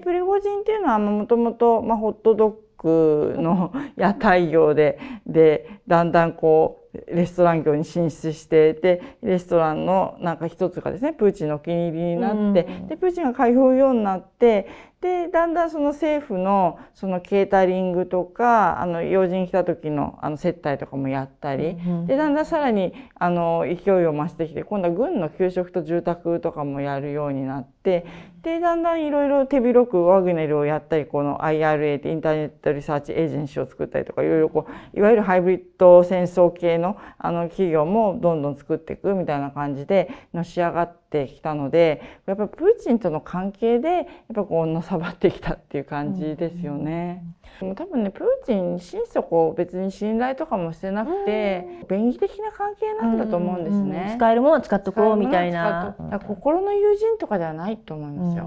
プリゴジンっていうのはもともとホットドッグの 屋台業ででだんだんこうレストラン業に進出してでレストランのなんか一つがですねプーチンのお気に入りになって、でプーチンが開うようになってでだんだんその政府のそのケータリングとかあの要人来た時のあの接待とかもやったり、でだんだんさらにあの勢いを増してきて今度は軍の給食と住宅とかもやるようになってでだんだんいろいろ手広くワグネルをやったりこの IRA ってインターネットリサーチエージェンシーを作ったりとかいろいろこういわゆるハイブリッド戦争系のあの企業もどんどん作っていくみたいな感じでのし上がってきたのでやっぱプーチンとの関係でやっぱこうのさばってきたっていう感じですよね。でも多分ねプーチン心底別に信頼とかもしてなくて、うん、便宜的な関係なんだと思うんですね。うんうん使えるものは使っとこうみたいな。心の友人とかではないと思いますよ。